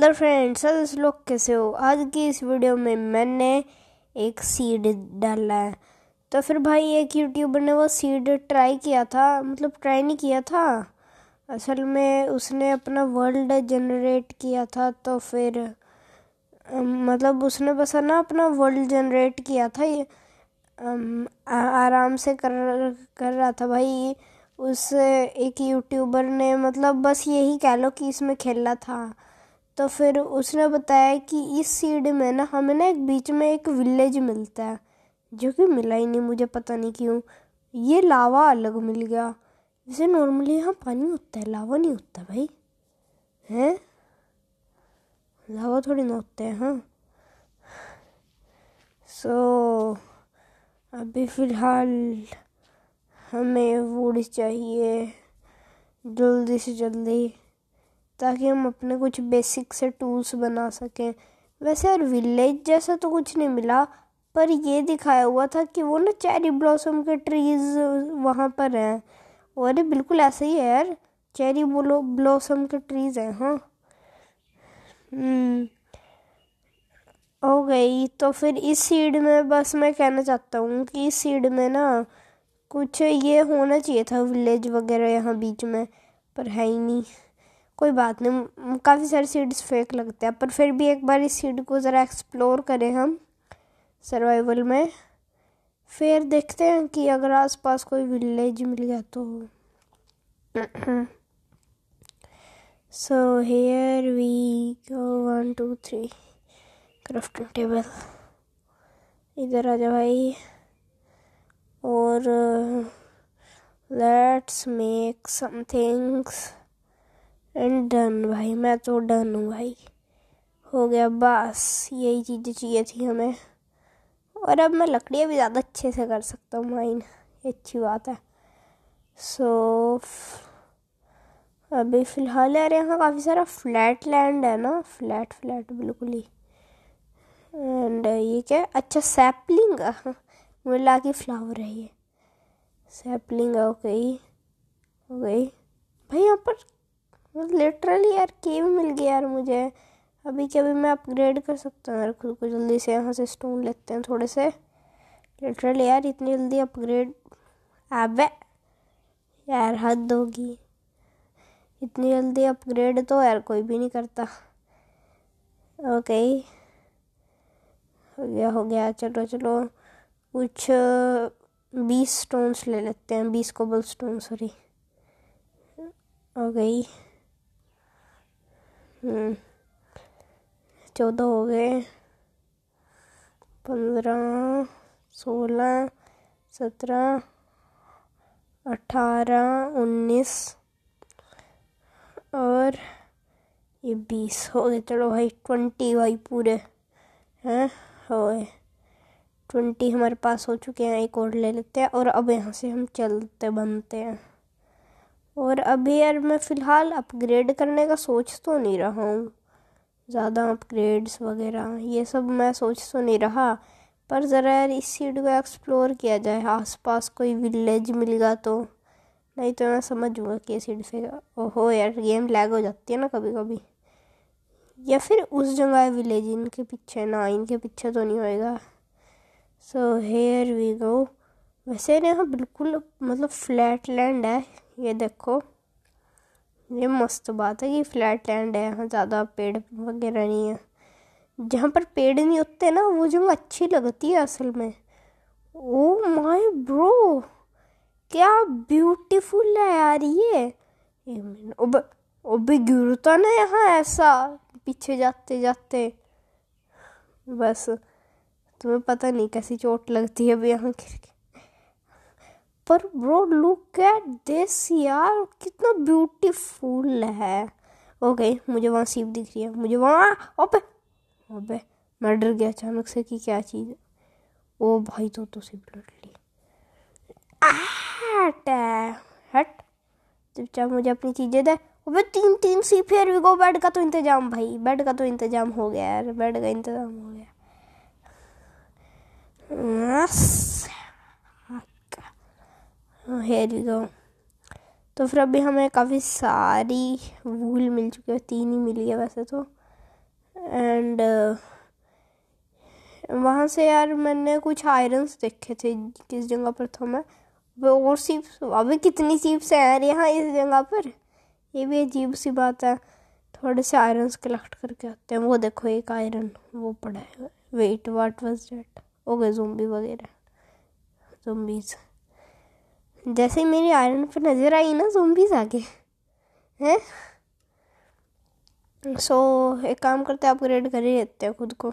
Hello friends इस लोग कैसे हो आज की इस वीडियो में मैंने एक सीड डाला है तो फिर भाई एक यूट्यूबर ने वो सीड ट्राई किया था मतलब ट्राई नहीं किया था असल में उसने अपना वर्ल्ड जनरेट किया था तो फिर मतलब उसने बस ना अपना वर्ल्ड जनरेट किया था ये आराम से कर कर रहा था भाई उस एक यूट्यूबर ने मतलब बस यही कह लो कि इसमें खेला था तो फिर उसने बताया कि इस सीड में ना हमें ना एक बीच में एक विलेज मिलता है जो कि मिला ही नहीं मुझे पता नहीं क्यों ये लावा अलग मिल गया जैसे नॉर्मली यहाँ पानी होता है लावा नहीं होता भाई हैं लावा थोड़ी ना होते हैं हाँ सो so, अभी फ़िलहाल हमें वुड चाहिए जल्दी से जल्दी ताकि हम अपने कुछ बेसिक से टूल्स बना सकें वैसे यार विलेज जैसा तो कुछ नहीं मिला पर ये दिखाया हुआ था कि वो ना चेरी ब्लॉसम के ट्रीज़ वहाँ पर हैं और बिल्कुल ऐसे ही है यार चेरी बोलो ब्लॉसम के ट्रीज़ हैं हाँ हम्म, हो गई तो फिर इस सीड में बस मैं कहना चाहता हूँ कि इस सीड में ना कुछ ये होना चाहिए था विलेज वगैरह यहाँ बीच में पर है ही नहीं कोई बात नहीं काफ़ी सारे सीड्स फेक लगते हैं पर फिर भी एक बार इस सीड को ज़रा एक्सप्लोर करें हम सर्वाइवल में फिर देखते हैं कि अगर आसपास कोई विलेज मिल गया तो so here we go one two three crafting table इधर आ जा भाई और let's make some things and done भाई मैं तो डन हूँ भाई हो गया बस यही चीज़ें चाहिए थी हमें और अब मैं लकड़ियाँ भी ज़्यादा अच्छे से कर सकता हूँ माइन अच्छी बात है सो so, अभी फ़िलहाल यार यहाँ काफ़ी सारा फ्लैट लैंड है ना फ्लैट फ्लैट बिल्कुल ही एंड ये क्या अच्छा सैपलिंग हाँ, मुझे के फ्लावर है ये सैपलिंग ओके ओके भाई यहाँ पर लिटरली यार केव मिल गया यार मुझे अभी क्या अभी मैं अपग्रेड कर सकता हूँ यार खुद को जल्दी से यहाँ से स्टोन लेते हैं थोड़े से लिटरली यार इतनी जल्दी अपग्रेड अब यार हद होगी इतनी जल्दी अपग्रेड तो यार कोई भी नहीं करता ओके हो गया हो गया चलो चलो कुछ बीस स्टोन्स ले लेते हैं बीस कोबल स्टोन सॉरी गई हम्म। चौदह हो गए पंद्रह सोलह सत्रह अठारह उन्नीस और ये बीस हो गए चलो भाई ट्वेंटी भाई पूरे हैं हो गए ट्वेंटी हमारे पास हो चुके हैं एक और ले लेते हैं और अब यहाँ से हम चलते बनते हैं और अभी यार मैं फ़िलहाल अपग्रेड करने का सोच तो नहीं रहा हूँ ज़्यादा अपग्रेड्स वगैरह ये सब मैं सोच तो नहीं रहा पर ज़रा यार इस सीट को एक्सप्लोर किया जाए आसपास कोई विलेज गया तो नहीं तो मैं समझूंगा कि सीट से ओहो यार गेम लैग हो जाती है ना कभी कभी या फिर उस जगह विलेज इनके पीछे ना इनके पीछे तो नहीं होएगा सो हेयर वी गो वैसे यहाँ बिल्कुल मतलब फ्लैट लैंड है ये देखो ये मस्त बात है कि फ्लैट लैंड है यहाँ ज़्यादा पेड़ वगैरह नहीं है जहाँ पर पेड़ नहीं होते ना वो जगह अच्छी लगती है असल में ओ माय ब्रो क्या ब्यूटीफुल है यार ये अब भी गिरता ना यहाँ ऐसा पीछे जाते जाते बस तुम्हें पता नहीं कैसी चोट लगती है अब यहाँ खिड़की पर ब्रो लुक एट दिस यार कितना ब्यूटीफुल है ओके मुझे वहाँ सीप दिख रही है मुझे वहाँ ओपे ओपे मैं डर गया अचानक से कि क्या चीज़ है ओ भाई तो तो सीप लट ली हट हट चुपचाप मुझे अपनी चीज़ें दे ओपे तीन तीन सीप फिर भी गो बेड का तो इंतजाम भाई बेड का तो इंतजाम हो गया यार बेड का इंतजाम हो गया हेयर हाँ, वी तो फिर अभी हमें काफ़ी सारी वूल मिल चुकी है तीन ही मिली है वैसे तो एंड uh, वहाँ से यार मैंने कुछ आयरन्स देखे थे किस जगह पर था मैं और सीप्स अभी कितनी सीप्स हैं यार यहाँ इस जगह पर ये भी अजीब सी बात है थोड़े से आयरन्स कलेक्ट करके आते हैं वो देखो एक आयरन वो पड़ा है वेट वाट वॉज डेट हो गए जुम्बी वगैरह जुम्बीज़ जैसे मेरी आयरन पर नज़र आई ना जोम्बीज आ गए हैं सो so, एक काम करते हैं अपग्रेड कर ही लेते हैं खुद को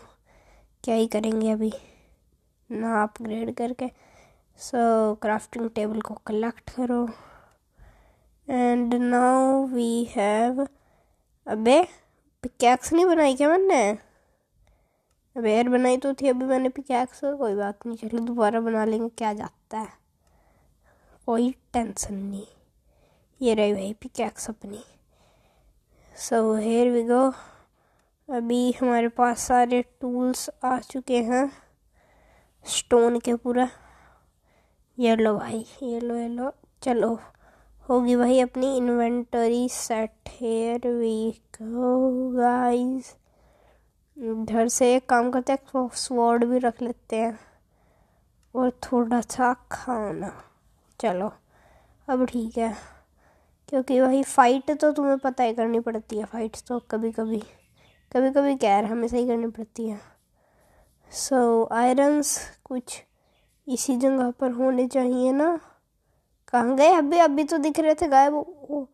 क्या ही करेंगे अभी ना अपग्रेड करके सो क्राफ्टिंग टेबल को कलेक्ट करो एंड नाउ वी हैव अबे पिकैक्स नहीं बनाई क्या मैंने अबेयर बनाई तो थी अभी मैंने पिकैक्स कोई बात नहीं चलो दोबारा बना लेंगे क्या जाता है कोई टेंशन नहीं ये रही भाई पिकैक्स अपनी सो हेयर वी गो अभी हमारे पास सारे टूल्स आ चुके हैं स्टोन के पूरा ये लो भाई ये लो ये लो चलो होगी भाई अपनी inventory set here we go guys इधर से एक काम करते हैं स्वॉर्ड भी रख लेते हैं और थोड़ा सा खाना चलो अब ठीक है क्योंकि वही फ़ाइट तो तुम्हें पता ही करनी पड़ती है फाइट तो कभी कभी कभी कभी कैर हमें सही करनी पड़ती है सो so, आयरन्स कुछ इसी जगह पर होने चाहिए ना कहाँ गए अभी अभी तो दिख रहे थे गायब वो,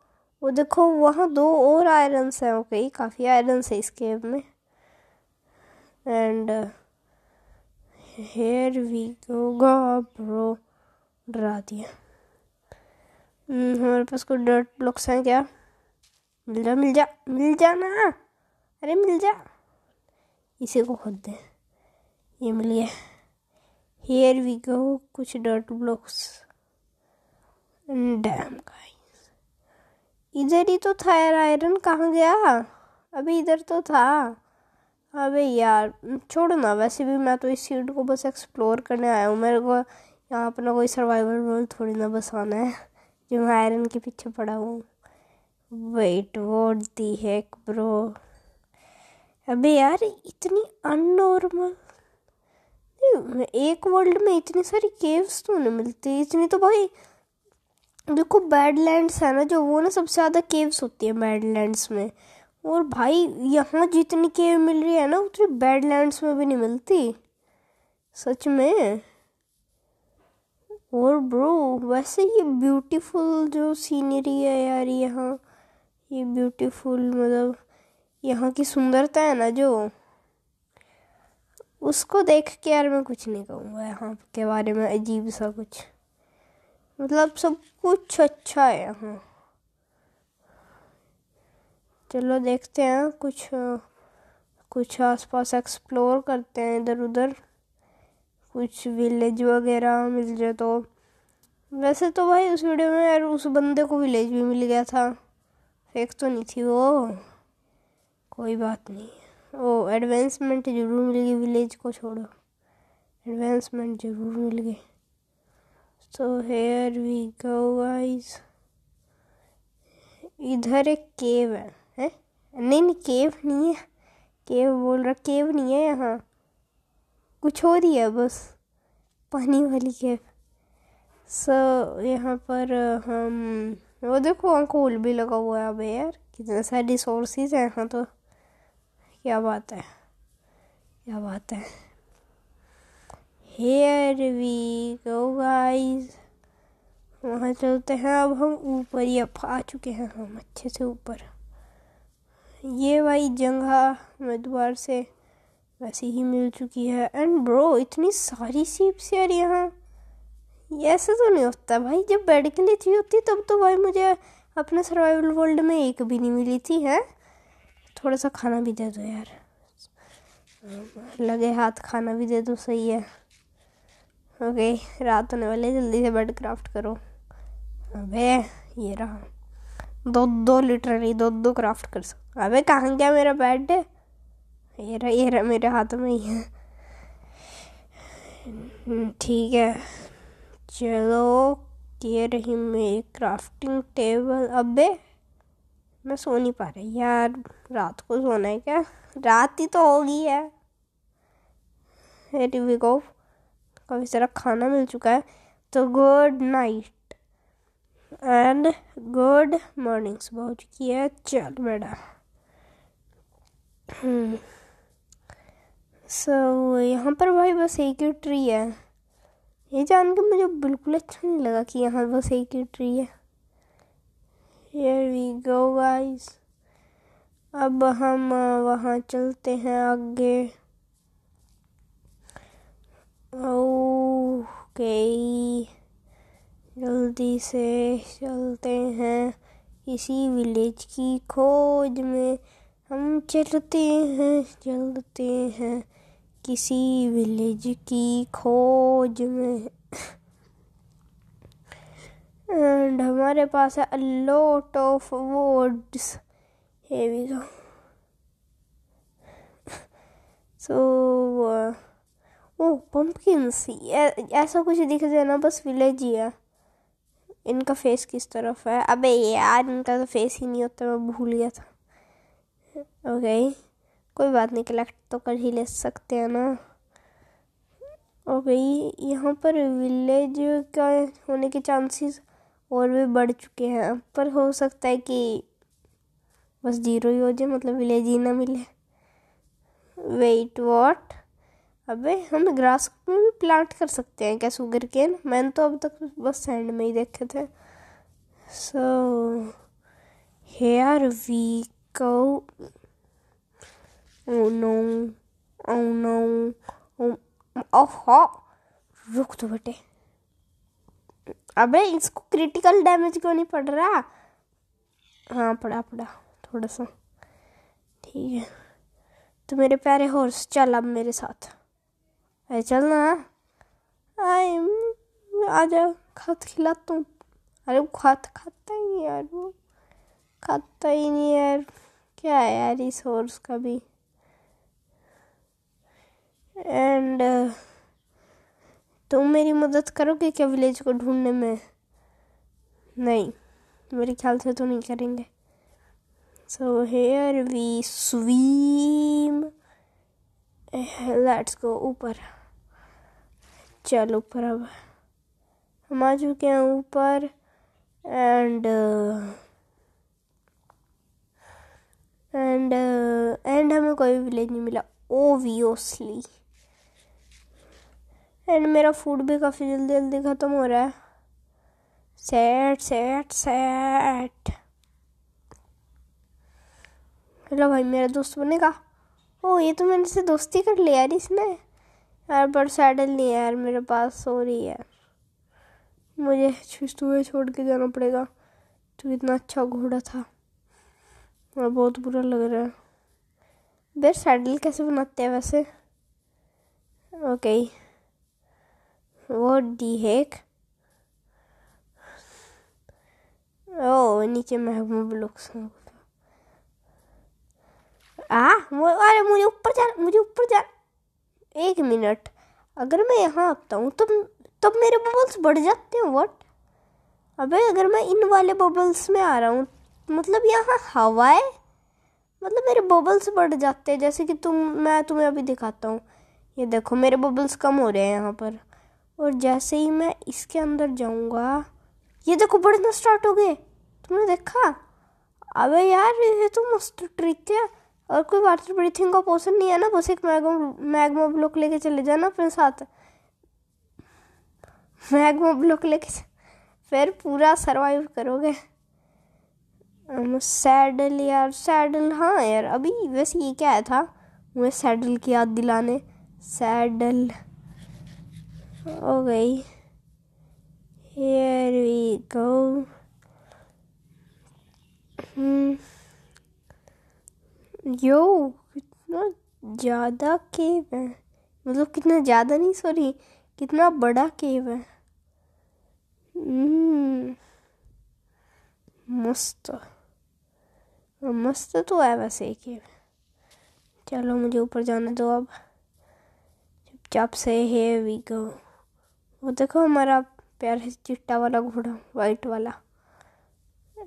वो देखो वहाँ दो और आयरन्स हैं ओके काफ़ी आयरन्स है इस केव में and here we go bro डरा दिया हम्म, हमारे पास कोई डर्ट ब्लॉक्स हैं क्या मिल जा मिल जा मिल जा ना अरे मिल जा इसे को खोद दे ये मिल गया हेयर वी गो कुछ डर्ट ब्लॉक्स डैम गाइस इधर ही तो था यार आयरन कहाँ गया अभी इधर तो था अबे यार छोड़ो ना वैसे भी मैं तो इस सीट को बस एक्सप्लोर करने आया हूँ मेरे को यहाँ अपना कोई सर्वाइवल रोल थोड़ी ना बसाना है जो मैं आयरन के पीछे पड़ा हूँ वेट वॉट दी है ब्रो अबे यार इतनी अननॉर्मल एक वर्ल्ड में इतनी सारी केव्स तो नहीं मिलती इतनी तो भाई देखो बैड लैंड्स है ना जो वो ना सबसे ज़्यादा केव्स होती है बैड लैंड्स में और भाई यहाँ जितनी केव मिल रही है ना उतनी बैड लैंड्स में भी नहीं मिलती सच में और ब्रो वैसे ये ब्यूटीफुल जो सीनरी है यार यहाँ ये ब्यूटीफुल मतलब यहाँ की सुंदरता है ना जो उसको देख के यार मैं कुछ नहीं कहूँगा यहाँ के बारे में अजीब सा कुछ मतलब सब कुछ अच्छा है यहाँ चलो देखते हैं कुछ कुछ आसपास एक्सप्लोर करते हैं इधर उधर कुछ विलेज वगैरह मिल जाए तो वैसे तो भाई उस वीडियो में यार उस बंदे को विलेज भी मिल गया था फेक तो नहीं थी वो कोई बात नहीं ओ एडवांसमेंट ज़रूर मिल गई विलेज को छोड़ो एडवांसमेंट ज़रूर मिल गई so here we go guys इधर एक केव है, है? नहीं नहीं केव नहीं है केव बोल रहा केव नहीं है यहाँ कुछ हो रही है बस पानी वाली कैब सो यहाँ पर हम वो देखो वहाँ कोल भी लगा हुआ है अब यार कितने सारे रिसोर्सेज हैं यहाँ तो क्या बात है क्या बात है हेयर वी गो गाइस वहाँ चलते हैं अब हम ऊपर ही आ चुके हैं हम अच्छे से ऊपर ये भाई जगह मैं दोबारा से वैसे ही मिल चुकी है एंड ब्रो इतनी सारी सीप्स यार यहाँ ऐसा तो नहीं होता भाई जब बेड के लिए चाहिए होती तब तो भाई मुझे अपने सर्वाइवल वर्ल्ड में एक भी नहीं मिली थी है थोड़ा सा खाना भी दे दो यार लगे हाथ खाना भी दे दो सही है ओके रात होने वाले जल्दी से बेड क्राफ्ट करो अबे ये रहा दो दो लिटरली दो दो क्राफ्ट कर सकते अबे कहाँ गया मेरा बेड ये रहा मेरे हाथ में ही है हम्म, ठीक है चलो ये रही मेरी क्राफ्टिंग टेबल अबे मैं सो नहीं पा रही यार रात को सोना है क्या रात ही तो होगी है टीवी को काफ़ी सारा खाना मिल चुका है तो good night and good morning सुबह हो चुकी है चल बेटा हम्म। सो यहाँ पर भाई बस एक ही ट्री है ये जान के मुझे बिल्कुल अच्छा नहीं लगा कि यहाँ बस एक ही ट्री है हेयर वी गो गाइस अब हम वहाँ चलते हैं आगे ओके जल्दी से चलते हैं इसी विलेज की खोज में हम चलते हैं चलते हैं किसी विलेज की खोज में एंड हमारे पास है lot of words heavy so so oh pumpkin see ऐसा कुछ दिख जाए ना बस विलेज ही है इनका फेस किस तरफ है अबे यार इनका तो फेस ही नहीं होता मैं भूल गया था ओके okay. कोई बात नहीं कलेक्ट तो कर ही ले सकते हैं ना और भाई यहाँ पर विलेज का होने के चांसेस और भी बढ़ चुके हैं पर हो सकता है कि बस जीरो ही हो जाए मतलब विलेज ही ना मिले वेट वॉट अबे हम ग्रास में भी प्लांट कर सकते हैं क्या सुगर केन मैंने तो अब तक बस सैंड में ही देखे थे so here we go Oh no. Oh no. Oh, oh रुक तो बेटे अबे इसको क्रिटिकल डैमेज क्यों नहीं पड़ रहा हाँ पड़ा पड़ा थोड़ा सा ठीक है तो मेरे प्यारे हॉर्स चल अब मेरे साथ अरे चल ना आए आ जाओ खात खिलाता हूँ अरे वो खात खाता ही नहीं यार वो खाता ही नहीं यार क्या है यार इस हॉर्स का भी एंड uh, तुम मेरी मदद करोगे क्या विलेज को ढूंढने में नहीं मेरे ख्याल से तो नहीं करेंगे so here we swim let's go ऊपर चलो ऊपर अब हम आ चुके हैं ऊपर एंड एंड एंड हमें कोई विलेज नहीं मिला ओवियसली एंड मेरा फूड भी काफ़ी जल्दी जल्दी ख़त्म हो रहा है सेट सेट सेट हेलो भाई मेरा दोस्त बनेगा ओ ये तो मैंने से दोस्ती कर लिया यार इसने यार पर सैडल नहीं है यार मेरे पास सो रही है मुझे सुबह छोड़ के जाना पड़ेगा तो इतना अच्छा घोड़ा था और बहुत बुरा लग रहा है बेर सैडल कैसे बनाते हैं वैसे okay okay. What the heck? Oh, नीचे महबूब लोग आ अरे मुझे ऊपर जाना मुझे ऊपर जाना एक मिनट अगर मैं यहाँ आता हूँ तब तब मेरे बबल्स बढ़ जाते हैं वट अबे अगर मैं इन वाले बबल्स में आ रहा हूँ मतलब यहाँ हवा है मतलब मेरे बबल्स बढ़ जाते हैं जैसे कि तुम मैं तुम्हें अभी दिखाता हूँ ये देखो मेरे बबल्स कम हो रहे हैं यहाँ पर और जैसे ही मैं इसके अंदर जाऊंगा ये देखो बढ़ना स्टार्ट हो गए तुमने देखा अबे यार ये तो मस्त ट्रिक है और कोई वाटर ब्रीथिंग का पोषण नहीं है ना बस एक मैगम मैगमा ब्लॉक लेके चले जाना अपने साथ मैगमा ब्लॉक लेके फिर पूरा सरवाइव करोगे सैडल um, यार सैडल हाँ यार अभी वैसे ये क्या है था मुझे सैडल की याद दिलाने saddle Okay. Here we go. Hmm. Yo कितना ज़्यादा केव है मतलब कितना ज़्यादा नहीं सॉरी कितना बड़ा केव है hmm. मस्त हाँ, मस्त तो है वैसे ही केव चलो मुझे ऊपर जाने दो अब चुपचाप से है वी गो वो देखो हमारा प्यार है चिट्टा वाला घोड़ा वाइट वाला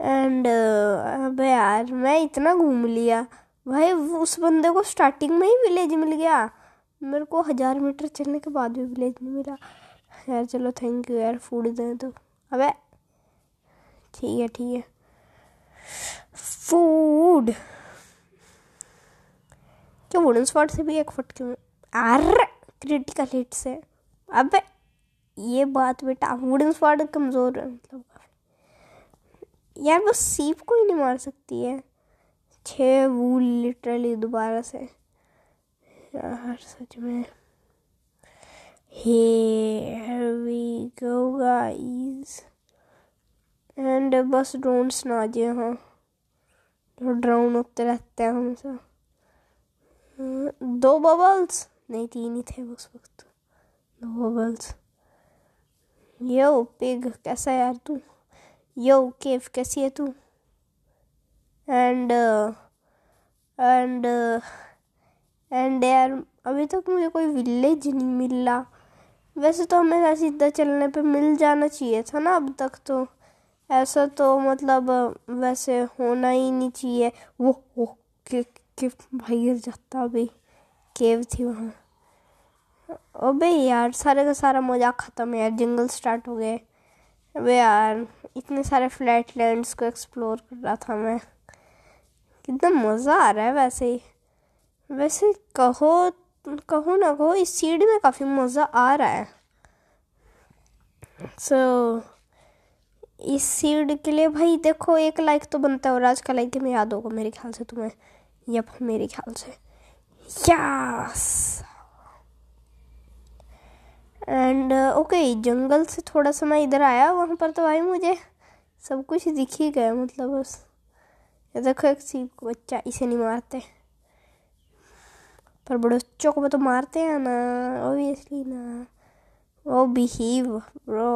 एंड अब यार मैं इतना घूम लिया भाई उस बंदे को स्टार्टिंग में ही विलेज मिल गया मेरे को हज़ार मीटर चलने के बाद भी विलेज नहीं मिला यार चलो थैंक यू यार फूड दें तो अब ठीक है ठीक है फूड क्या वुडन स्पॉट से भी एक फुट क्यों आर क्रिटिकल हिट से अबे ये बात बेटा वुडन स्वाड कमज़ोर है मतलब यार बस सीप को ही नहीं मार सकती है छः वो लिटरली दोबारा से यार सच में here we go guys बस ड्रोन्स ना आ हाँ तो ड्रोन उठते रहते हैं हमेशा हाँ, दो बबल्स नहीं तीन ही थे उस वक्त दो बबल्स यो पिग कैसा है यार तू यो केव कैसी है तू एंड एंड एंड यार अभी तक मुझे कोई विलेज नहीं मिल रहा वैसे तो हमें ऐसे सीधा चलने पे मिल जाना चाहिए था ना अब तक तो ऐसा तो मतलब uh, वैसे होना ही नहीं चाहिए वो वो के, के भाई जाता भी केव थी वहाँ अबे यार सारे का सारा मजाक ख़त्म है यार जंगल स्टार्ट हो गए अबे यार इतने सारे फ्लैट लैंड्स को एक्सप्लोर कर रहा था मैं कितना मज़ा आ रहा है वैसे ही वैसे कहो कहो ना कहो इस सीड में काफ़ी मज़ा आ रहा है सो so, इस सीड के लिए भाई देखो एक लाइक तो बनता है और आज का लाइक में याद होगा मेरे ख्याल से तुम्हें या मेरे ख्याल से yes and okay uh, okay, जंगल से थोड़ा सा मैं इधर आया वहाँ पर तो भाई मुझे सब कुछ दिख ही गया मतलब बस देखो एक सीप को बच्चा इसे नहीं मारते पर बड़े बच्चों को तो मारते हैं ना ओबियसली ना वो बिहेव ब्रो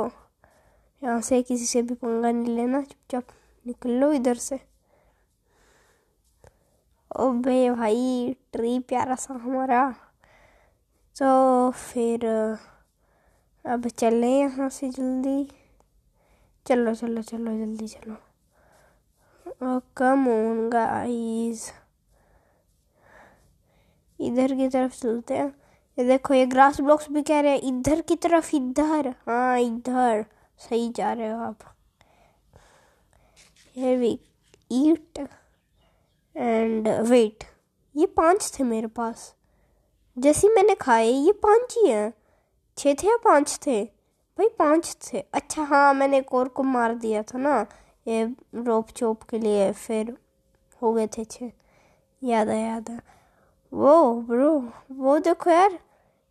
यहाँ से किसी से भी पंगा नहीं लेना चुपचाप निकल लो इधर से ओ बे भाई ट्री प्यारा सा हमारा तो फिर अब चले यहाँ से जल्दी चलो चलो चलो जल्दी चलो कम होगा आईज इधर की तरफ चलते हैं ये देखो ये ग्रास ब्लॉक्स भी कह रहे हैं इधर की तरफ इधर हाँ इधर सही जा रहे हो आप ईट एंड वेट ये पांच थे मेरे पास जैसे मैंने खाए ये पांच ही हैं छः थे या पाँच थे भाई पाँच थे अच्छा हाँ मैंने एक और को मार दिया था ना ये रोप चोप के लिए फिर हो गए थे छः याद है याद है वो ब्रो वो देखो यार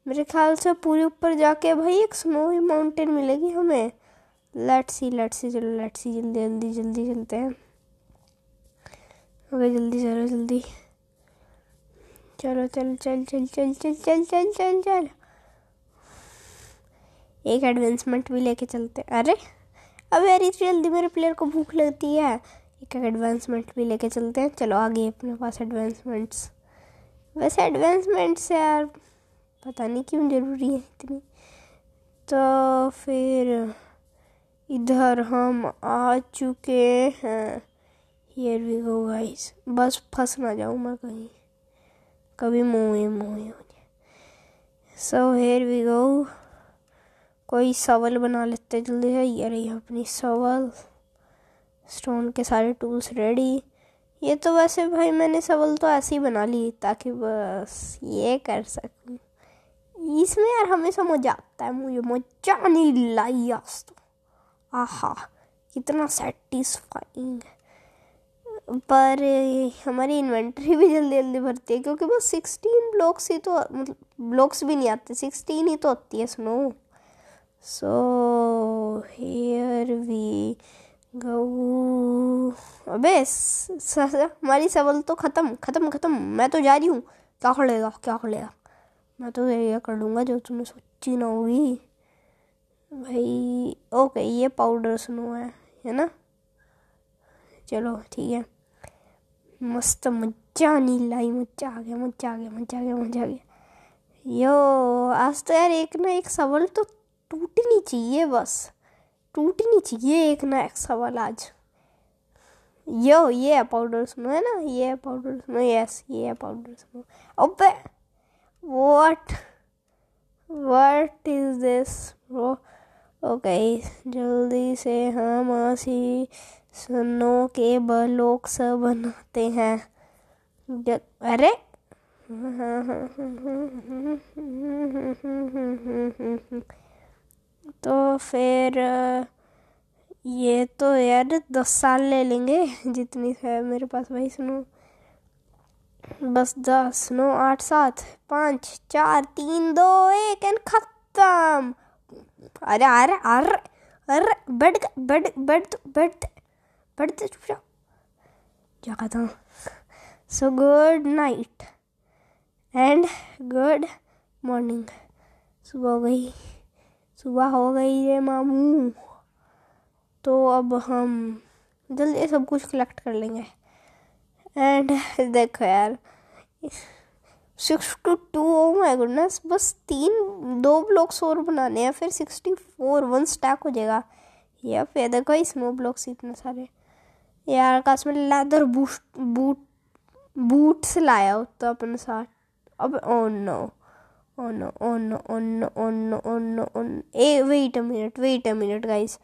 मेरे ख्याल से पूरे ऊपर जाके भाई एक स्नोही माउंटेन मिलेगी हमें लेट सी लेट सी चलो लेट सी जल्दी जल्दी जल्दी चलते हैं अबे जल्दी चलो जल्दी चलो चल चल चल चल चल चल चल चल चल एक एडवांसमेंट भी लेके चलते हैं अरे अब यार इतनी जल्दी मेरे प्लेयर को भूख लगती है एक एक एडवांसमेंट भी लेके चलते हैं चलो आगे अपने पास एडवांसमेंट्स वैसे एडवांसमेंट्स यार पता नहीं क्यों ज़रूरी है इतनी तो फिर इधर हम आ चुके हैं हियर वी गो गाइस बस फंस ना जाऊँ मैं कहीं कभी मोए मोए हो जाए सो हेयर वी गो कोई सवल बना लेते हैं जल्दी से ये रही अपनी सवल स्टोन के सारे टूल्स रेडी ये तो वैसे भाई मैंने सवल तो ऐसे ही बना ली ताकि बस ये कर सकूँ इसमें यार हमेशा मजा आता है मुझे मजा नहीं लाई आज तो आहा कितना सेटिस्फाइंग पर हमारी इन्वेंट्री भी जल्दी जल्दी भरती है क्योंकि बस सिक्सटीन ब्लॉक्स ही तो मतलब ब्लॉक्स भी नहीं आते सिक्सटीन ही तो होती है snow So here we go. अबे हमारी सवाल तो ख़त्म ख़त्म ख़त्म मैं तो जा रही हूँ क्या कर लेगा क्या कर लेगा मैं तो ये कर लूँगा जो तुमने सोची ना होगी भाई ओके ये पाउडर स्नो है है ना चलो ठीक है मस्त मजा नहीं लाई मजा आ गया मजा आ गया मजा आ गया मजा आ गया यो आज तो यार एक ना एक सवाल तो टूटनी चाहिए बस टूटनी चाहिए एक ना एक सवाल आज यो ये है पाउडर सुनो है ना ये है पाउडर सुनो यस ये है पाउडर सुनो अब what what is this okay जल्दी से हम ऐसी सुनो के बलोक सब बनाते हैं अरे हाँ हाँ हाँ हाँ हाँ हाँ हाँ हाँ हाँ तो फिर ये तो यार दस साल ले लेंगे जितनी है मेरे पास भाई सुनो बस दस नौ आठ सात पाँच चार तीन दो एक एंड खत्म अरे अरे अरे अरे बैठ बैठ बैठ बैठ बैठ चुप जाओ कहता हूँ so good night and good morning सुबह हो गई सुबह हो गई है मामू तो अब हम जल्दी सब कुछ कलेक्ट कर लेंगे एंड देखो यार six two two oh my goodness बस तीन दो ब्लॉक्स और बनाने हैं फिर सिक्सटी फोर वन स्टैक हो जाएगा या फिर देखो स्नो ब्लॉक्स इतने सारे यार का इसमें लेदर बूट बूट से लाया होता अपने साथ अब oh oh no on on on on on on hey, wait a minute wait a minute guys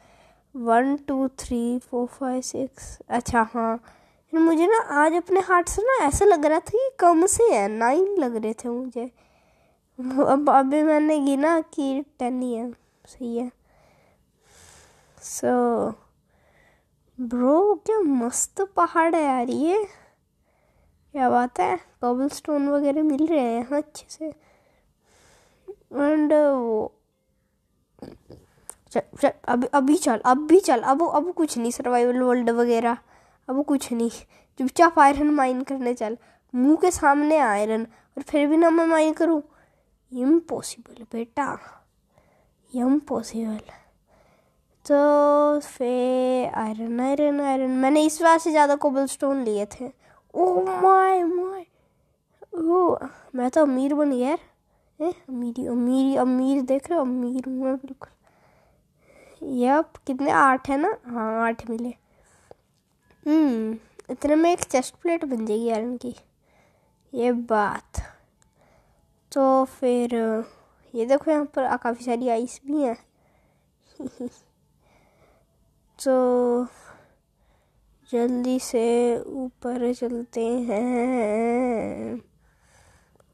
one two three four five six अच्छा हाँ मुझे ना आज अपने हार्ट से ना ऐसा लग रहा था कि कम से है नाइन लग रहे थे मुझे अब अभी मैंने गिना कि टेन ही है सही है सो so, ब्रो क्या मस्त पहाड़ है यार ये क्या बात है कबल स्टोन वगैरह मिल रहे हैं यहाँ अच्छे से एंड वो चल चल अब अभी चल अब भी चल अब अब कुछ नहीं सर्वाइवल वर्ल्ड वगैरह अब कुछ नहीं चुपचाप आयरन माइन करने चल मुंह के सामने आयरन और फिर भी ना मैं माइन करूँ इम्पॉसिबल बेटा इम्पॉसिबल तो फे आयरन आयरन आयरन मैंने इस बार से ज़्यादा कोबल स्टोन लिए थे ओ माय माय ओ मैं तो अमीर बन गया ए, अमीरी अमीरी अमीर देख रहे हो अमीर हूँ मैं बिल्कुल ये अब कितने आठ है ना हाँ आठ मिले हम्म, इतने में एक चेस्ट प्लेट बन जाएगी यार इनकी ये बात तो फिर ये देखो यहाँ पर काफ़ी सारी आइस भी हैं तो जल्दी से ऊपर चलते हैं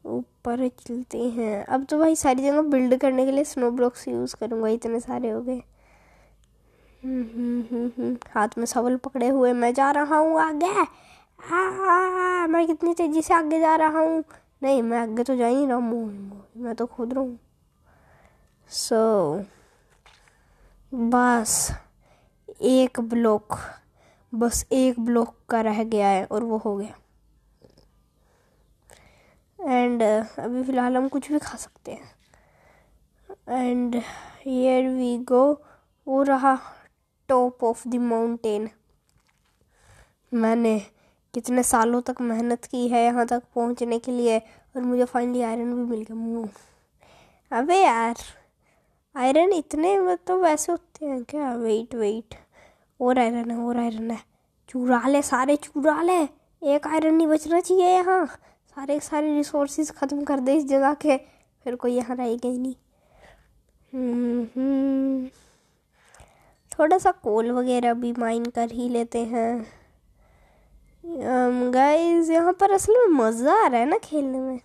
ऊपर चलते हैं अब तो भाई सारी जगह बिल्ड करने के लिए स्नो ब्लॉक्स यूज़ करूँगा इतने सारे हो गए हम्म, हम्म, हम्म, हाथ में सवल पकड़े हुए मैं जा रहा हूँ आगे आ मैं कितनी तेज़ी से आगे जा रहा हूँ नहीं मैं आगे तो जा ही रहा हूँ मैं तो खुद रहा हूँ सो so, बस एक ब्लॉक बस एक ब्लॉक का रह गया है और वो हो गया एंड अभी फ़िलहाल हम कुछ भी खा सकते हैं एंड हेयर वी गो वो रहा टॉप ऑफ द माउंटेन मैंने कितने सालों तक मेहनत की है यहाँ तक पहुँचने के लिए और मुझे फाइनली आयरन भी मिल गया hmm. अबे यार आयरन इतने मतलब वैसे होते हैं क्या वेट वेट और आयरन है और आयरन है चुरा ले सारे चुरा ले एक आयरन नहीं बचना चाहिए यहाँ सारे सारे रिसोर्स ख़त्म कर दे इस जगह के फिर कोई यहाँ रहेगा ही नहीं थोड़ा सा कोल वगैरह भी माइन कर ही लेते हैं गाइस um, यहाँ पर असल में मज़ा आ रहा है ना खेलने में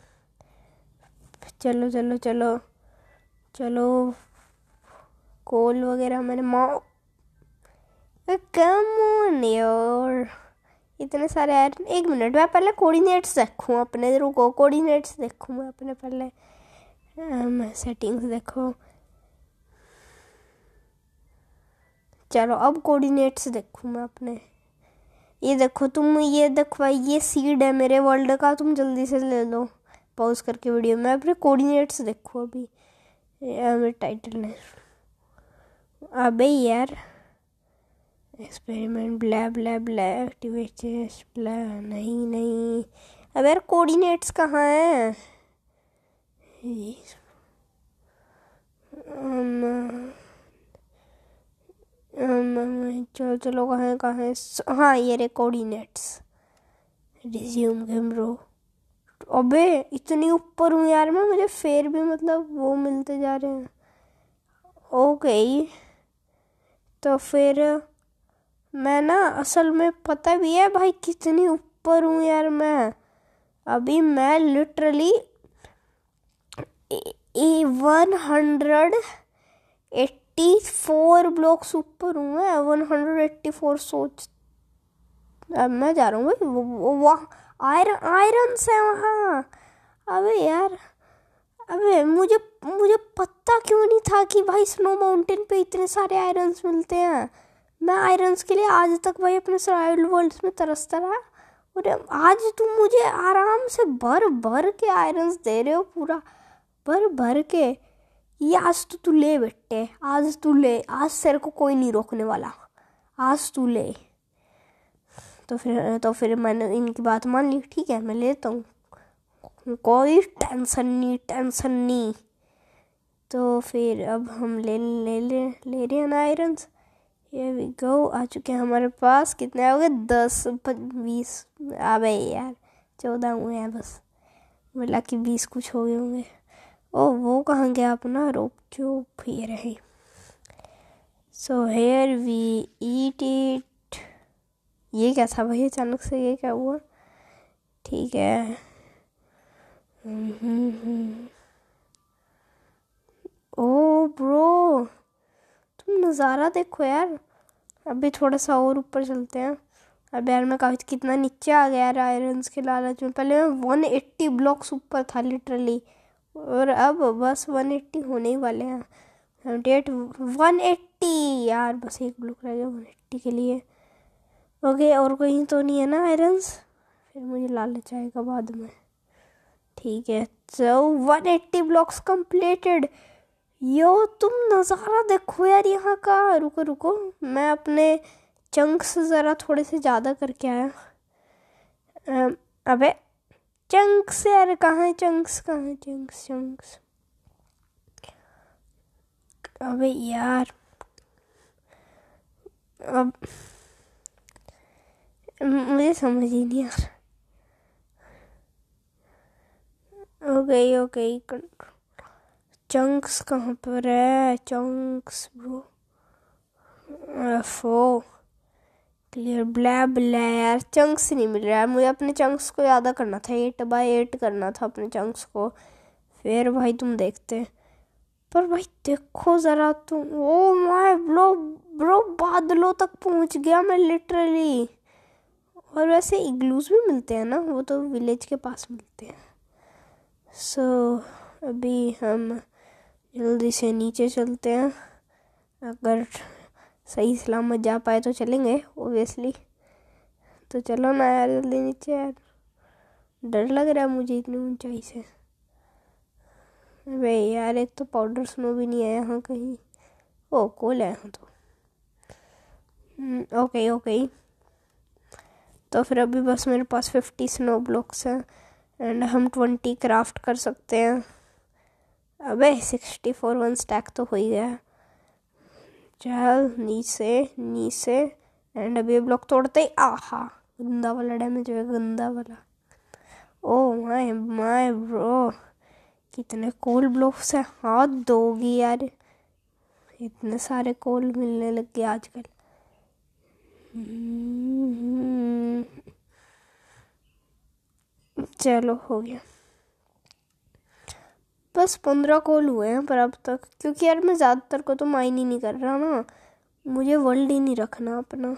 चलो चलो चलो चलो कोल वगैरह मैंने माओ कम ऑन योर इतने सारे आयरन एक मिनट मैं पहले कोऑर्डिनेट्स देखूँ अपने रुको कोऑर्डिनेट्स देखूँ मैं अपने पहले सेटिंग्स देखो चलो अब कोऑर्डिनेट्स देखूँ मैं अपने ये देखो तुम ये देखो ये सीड है मेरे वर्ल्ड का तुम जल्दी से ले लो पॉज करके वीडियो में अपने कोऑर्डिनेट्स देखो अभी टाइटल है अबे यार एक्सपेरिमेंट ब्लै ब्लै ब्लै एक्टिवेटेस ब्लै नहीं नहीं अब यार कोऑर्डिनेट्स कहाँ हैं um, um, चलो चलो कहाँ कहाँ हैं हाँ ये रे कोऑर्डिनेट्स रिज्यूम रो अबे इतनी ऊपर हूँ यार मैं मुझे फेर भी मतलब वो मिलते जा रहे हैं ओके तो फिर मैं ना असल में पता भी है भाई कितनी ऊपर हूँ यार मैं अभी मैं literally one hundred eighty four blocks ऊपर हूँ मैं वन हंड्रेड एट्टी फोर सोच अब मैं जा रहा हूँ भाई वहाँ आयरन आयरन से वहाँ अबे यार अबे मुझे मुझे पता क्यों नहीं था कि भाई स्नो माउंटेन पे इतने सारे आयरन्स मिलते हैं मैं आयरन्स के लिए आज तक भाई अपने सर्वाइवल वर्ल्ड में तरसता रहा और आज तुम मुझे आराम से भर भर के आयरन्स दे रहे हो पूरा भर भर के ये आज तो तू ले बेटे आज तू ले आज सर को कोई नहीं रोकने वाला आज तू ले तो फिर तो फिर मैंने इनकी बात मान ली ठीक है मैं लेता हूँ कोई टेंशन नहीं टेंशन नहीं तो फिर अब हम ले ले ले, ले रहे हैं ना आयरन्स ये भी गो आ चुके हैं हमारे पास कितने हो गए दस बीस आ गए यार चौदह हुए हैं बस बोला कि बीस कुछ हो गए होंगे ओ वो कहाँ गया अपना रोक जो फिर रहे so here we eat it ये क्या था भाई अचानक से ये क्या हुआ ठीक है हम्म, हम्म, हम्म। ओ ब्रो नज़ारा देखो यार अभी थोड़ा सा और ऊपर चलते हैं अब यार मैं काफ़ी कितना नीचे आ गया यार आयरन के लालच में पहले मैं वन एट्टी ब्लॉक्स ऊपर था लिटरली और अब बस वन एट्टी होने ही वाले हैं सेवेंटी एट वन एट्टी यार बस एक ब्लॉक रह गया वन एट्टी के लिए ओके और कहीं तो नहीं है ना आयरन्स फिर मुझे लालच आएगा बाद में ठीक है so one eighty blocks completed yo तुम नज़ारा देखो यार यहाँ का रुको रुको मैं अपने चंक्स ज़रा थोड़े से ज़्यादा करके आया अबे चंक्स यार कहाँ चंक्स कहाँ चंक्स चंक्स अबे यार अब मुझे समझ ही नहीं आ रहा ओके गई गई कंट्रोल चंक्स कहाँ पर है चंक्स ब्रो फो क्लियर ब्लै ब्लै यार चंक्स नहीं मिल रहा है मुझे अपने चंक्स को ज़्यादा करना था एट बाई एट करना था अपने चंक्स को फिर भाई तुम देखते पर भाई देखो ज़रा तुम ओ माय ब्रो ब्रो बादलों तक पहुंच गया मैं लिटरली और वैसे इग्लूज भी मिलते हैं ना वो तो विलेज के पास मिलते हैं सो so, अभी हम जल्दी से नीचे चलते हैं अगर सही सलामत जा पाए तो चलेंगे ओबियसली तो चलो ना यार जल्दी नीचे यार डर लग रहा है मुझे इतनी ऊंचाई से अरे यार एक तो पाउडर स्नो भी नहीं है यहाँ कहीं ओ कोल है यहाँ तो ओके हम्म, ओके तो फिर अभी बस मेरे पास फिफ्टी स्नो ब्लॉक्स हैं एंड हम ट्वेंटी क्राफ्ट कर सकते हैं अबे सिक्सटी फोर वन स्टैक तो हो ही गया चल नीचे नीचे एंड अभी ब्लॉक तोड़ते ही आहा गंदा वाला डैमेज हुआ गंदा वाला ओ माय माय ब्रो कितने कोल ब्लॉक्स है हाथ दोगी यार इतने सारे कोल मिलने लग गए आजकल हम्म, हम्म। चलो हो गया बस पंद्रह कॉल हुए हैं पर अब तक क्योंकि यार मैं ज़्यादातर को तो माइन ही नहीं कर रहा ना मुझे वर्ल्ड ही नहीं रखना अपना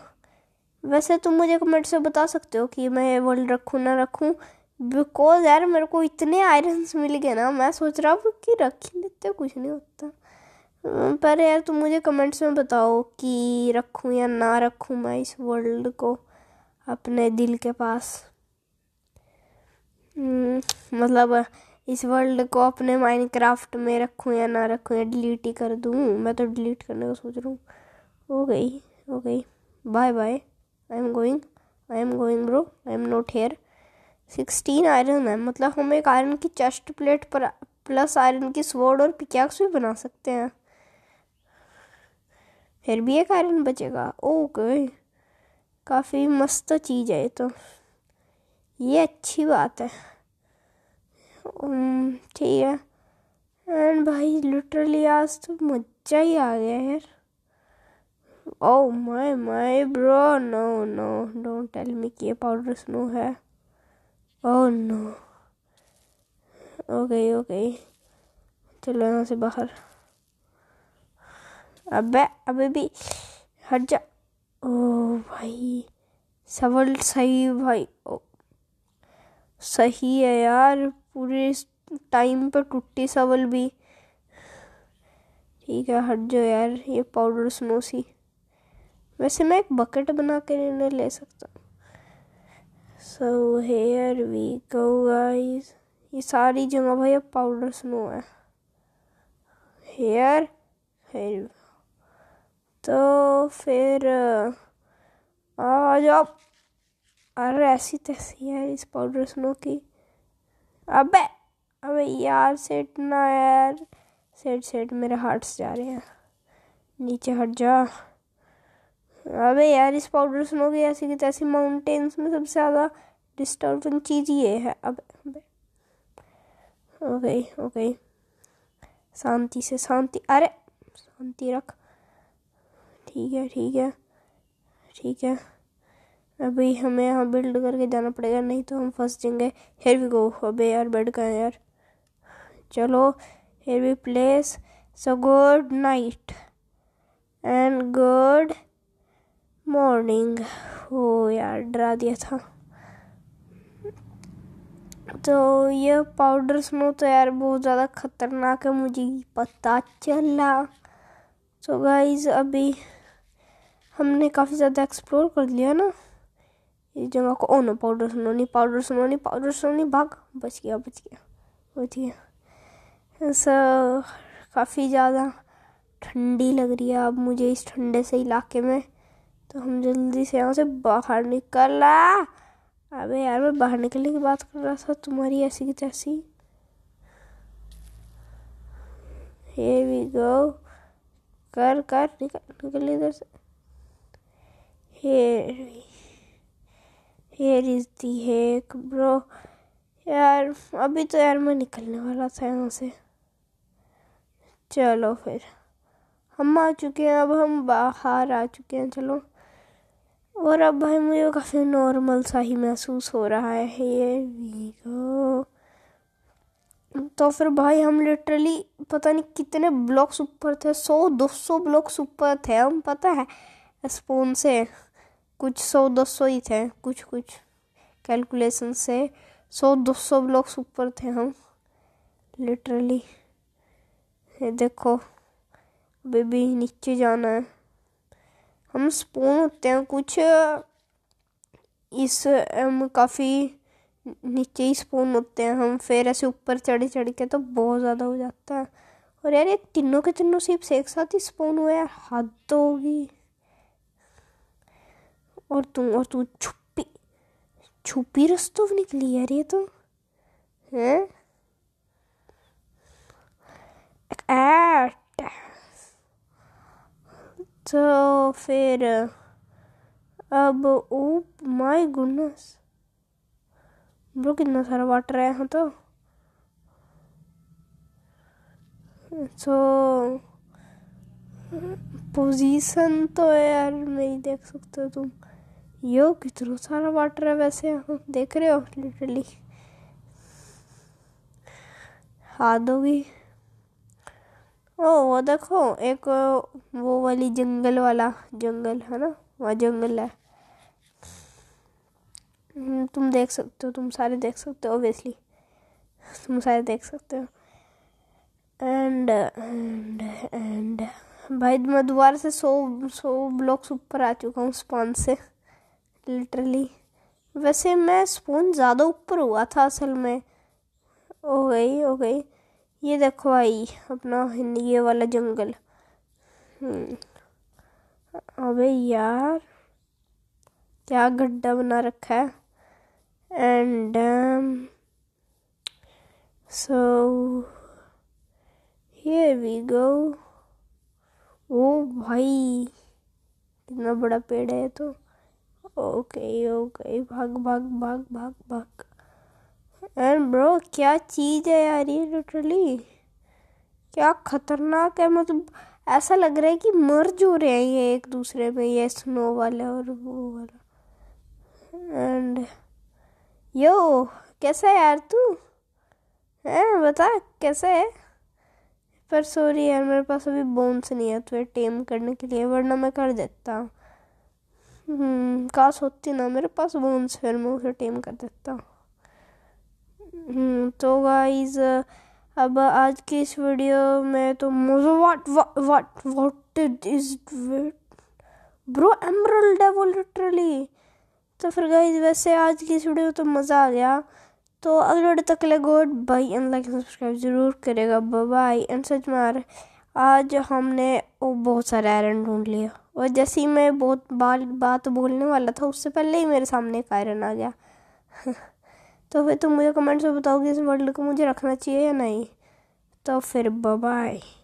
वैसे तुम मुझे कमेंट से बता सकते हो कि मैं वर्ल्ड रखूँ ना रखूँ बिकॉज यार मेरे को इतने आयरन्स मिल गए ना मैं सोच रहा हूँ कि रख ही लेते कुछ नहीं होता पर यार तुम मुझे कमेंट्स में बताओ कि रखूँ या ना रखूँ मैं इस वर्ल्ड को अपने दिल के पास मतलब इस वर्ल्ड को अपने माइनक्राफ्ट में रखूँ या ना रखूँ या डिलीट ही कर दूँ मैं तो डिलीट करने का सोच रहा हूँ हो गई हो गई bye bye I am going I am going bro I am not here sixteen iron है मतलब हम एक आयरन की चेस्ट प्लेट पर प्लस आयरन की स्वॉर्ड और पिकैक्स भी बना सकते हैं फिर भी एक आयरन बचेगा ओके काफ़ी मस्त चीज़ है ये तो ये अच्छी बात है ठीक है एंड भाई लिटरली आज तो मजा ही आ गया यार oh my my bro no no don't tell me कि ये पाउडर स्नो है ओ नो ओके ओके चलो यहाँ से बाहर अबे अबे भी हट जा ओ oh भाई सवल सही भाई ओ oh, सही है यार पूरे टाइम पर टूटी सवल भी ठीक है हट जाओ यार ये पाउडर सी वैसे मैं एक बकेट बना कर इन्हें ले सकता हूँ so here we go guys ये सारी जगह भाई अब पाउडर स्नो है हेयर हेयर तो फिर आ जाओ अरे ऐसी तैसी है इस पाउडर स्नो की अबे अबे यार सेट ना यार सेट सेट मेरे हार्ट्स जा रहे हैं नीचे हट जा अबे यार इस पाउडर स्नो की ऐसी की माउंटेन्स में सबसे ज़्यादा डिस्टर्बिंग चीज़ ये है अब ओके ओके शांति से शांति अरे शांति रख ठीक है ठीक है ठीक है अभी हमें यहाँ बिल्ड करके जाना पड़ेगा नहीं तो हम फंस जाएंगे हेयर वी गो अबे यार बेड का यार चलो here we place so good night and good morning हो यार डरा दिया था तो ये पाउडर स्नो तो यार बहुत ज़्यादा ख़तरनाक है मुझे पता चला तो गाइज़ अभी हमने काफ़ी ज़्यादा एक्सप्लोर कर लिया ना ये जगह को ओ नो पाउडर सुनोनी पाउडर सुनोनी पाउडर सुनोनी भाग बच गया बच गया बच गया सर काफ़ी ज़्यादा ठंडी लग रही है अब मुझे इस ठंडे से इलाके में तो हम जल्दी से यहाँ से बाहर निकला अबे यार मैं बाहर निकलने की बात कर रहा था तुम्हारी ऐसी की तैसी हे वी गो कर कर निकल निकल इधर से he here is the heck bro यार अभी तो यार मैं निकलने वाला था यहाँ से चलो फिर हम आ चुके हैं अब हम बाहर आ चुके हैं चलो और अब भाई मुझे काफ़ी नॉर्मल सा ही महसूस हो रहा है ये वीगो तो फिर भाई हम लिटरली पता नहीं कितने ब्लॉक्स ऊपर थे सौ दो सौ ब्लॉक्स ऊपर थे हम पता है स्पून से कुछ सौ दो सौ ही थे कुछ कुछ कैलकुलेशन से सौ दो सौ ब्लॉक्स ऊपर थे हम लिटरली ये देखो अभी भी नीचे जाना है हम स्पून होते हैं कुछ इस हम काफ़ी नीचे ही स्पून होते हैं हम फिर ऐसे ऊपर चढ़ चढ़ के तो बहुत ज़्यादा हो जाता है और यार ये तीनों के तीनों सिर्फ एक साथ ही स्पून हुए हद होगी और तुम और तू छुपी छुपी रस्तों निकली अरे तुम तो। हैं एट तो फिर अब ओ माय गुडनेस ब्रो कितना सारा वाटर है हाँ तो सो तो, पोजीशन तो यार मेरी देख सकते हो तुम यो कितना सारा वाटर है वैसे यहाँ देख रहे हो लिटरली हाथ भी ओ वो देखो एक वो वाली जंगल वाला जंगल है ना वहाँ जंगल है हम्म, तुम देख सकते हो तुम सारे देख सकते हो ओबियसली तुम सारे देख सकते हो एंड एंड एंड भाई मैं दोबारा से सौ सौ ब्लॉक्स ऊपर आ चुका हूँ स्पॉन्स से लिटरली वैसे मैं स्पून ज़्यादा ऊपर हुआ था असल में हो गई हो गई ये देखो आई अपना हिंदी वाला जंगल हम्म। अबे यार क्या गड्ढा बना रखा है and so here we go oh भाई कितना बड़ा पेड़ है तो ओके ओके भाग भाग भाग भाग भाग यार ब्रो क्या चीज़ है यार ये लिटरली क्या खतरनाक है मतलब ऐसा लग रहा है कि मर्ज हो रहे हैं ये एक दूसरे में ये स्नो वाला और वो वाला एंड यो कैसा है यार तू है बता कैसा है पर सॉरी यार मेरे पास अभी बोन्स नहीं है तो टेम करने के लिए वरना मैं कर देता हूँ हम्म, काश होती ना मेरे पास बोन्स फिर मैं उसे टेम कर देता हम्म, तो गाइज अब आज की इस वीडियो में तो मुझे what what what is bro emerald है वो लिटरली तो फिर गाइज वैसे आज की इस वीडियो में तो मज़ा आ गया तो अगले वीडियो तक ले good bye and like subscribe ज़रूर करेगा बाय एंड सच मार आज हमने बहुत सारे आयरन ढूंढ लिया और जैसे ही मैं बहुत बाल बात बोलने वाला था उससे पहले ही मेरे सामने कायरन आ गया तो फिर तुम मुझे कमेंट्स में बताओगे इस वर्ल्ड को मुझे रखना चाहिए या नहीं तो फिर बाय